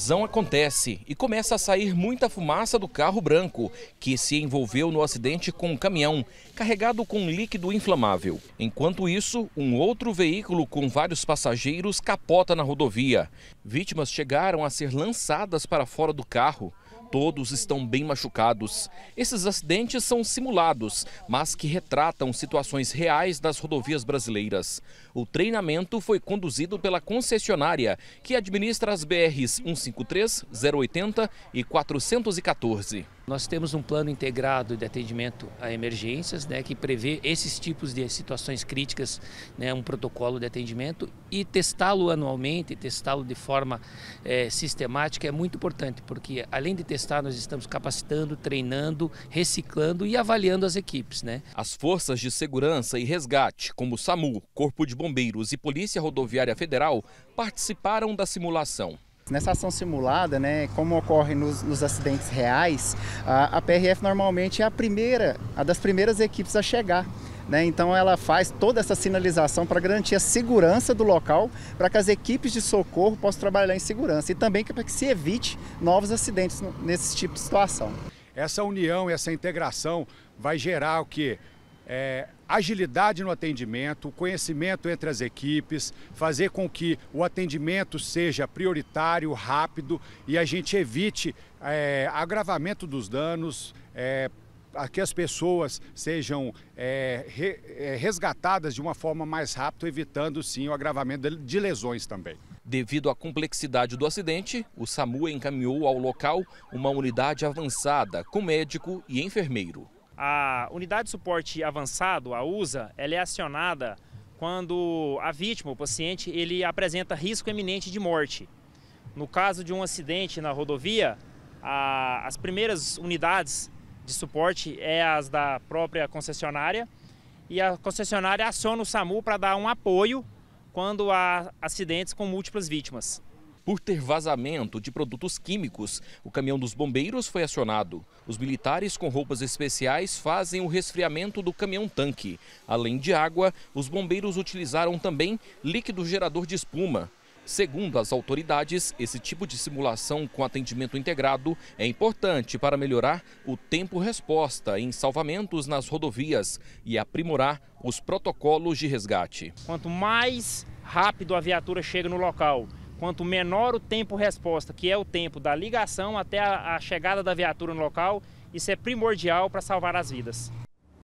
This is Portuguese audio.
Zão acontece e começa a sair muita fumaça do carro branco, que se envolveu no acidente com um caminhão carregado com líquido inflamável. Enquanto isso, um outro veículo com vários passageiros capota na rodovia. Vítimas chegaram a ser lançadas para fora do carro todos estão bem machucados. Esses acidentes são simulados, mas que retratam situações reais das rodovias brasileiras. O treinamento foi conduzido pela concessionária, que administra as BRs 153, 080 e 414. Nós temos um plano integrado de atendimento a emergências, né, que prevê esses tipos de situações críticas, né, um protocolo de atendimento e testá-lo anualmente, testá-lo de forma é, sistemática é muito importante, porque além de testar, nós estamos capacitando, treinando, reciclando e avaliando as equipes. Né. As forças de segurança e resgate, como o SAMU, Corpo de Bombeiros e Polícia Rodoviária Federal, participaram da simulação. Nessa ação simulada, né, como ocorre nos, nos acidentes reais, a, a PRF normalmente é a primeira, a das primeiras equipes a chegar. Né? Então ela faz toda essa sinalização para garantir a segurança do local, para que as equipes de socorro possam trabalhar em segurança e também para que se evite novos acidentes nesse tipo de situação. Essa união, essa integração vai gerar o que? É, agilidade no atendimento, conhecimento entre as equipes, fazer com que o atendimento seja prioritário, rápido e a gente evite é, agravamento dos danos. É, a que as pessoas sejam é, re, é, resgatadas de uma forma mais rápida, evitando sim o agravamento de lesões também. Devido à complexidade do acidente, o SAMU encaminhou ao local uma unidade avançada com médico e enfermeiro. A unidade de suporte avançado, a USA, ela é acionada quando a vítima, o paciente, ele apresenta risco eminente de morte. No caso de um acidente na rodovia, a, as primeiras unidades de suporte é as da própria concessionária e a concessionária aciona o SAMU para dar um apoio quando há acidentes com múltiplas vítimas por ter vazamento de produtos químicos. O caminhão dos bombeiros foi acionado. Os militares com roupas especiais fazem o resfriamento do caminhão-tanque. Além de água, os bombeiros utilizaram também líquido gerador de espuma. Segundo as autoridades, esse tipo de simulação com atendimento integrado é importante para melhorar o tempo-resposta em salvamentos nas rodovias e aprimorar os protocolos de resgate. Quanto mais rápido a viatura chega no local Quanto menor o tempo resposta, que é o tempo da ligação até a, a chegada da viatura no local, isso é primordial para salvar as vidas.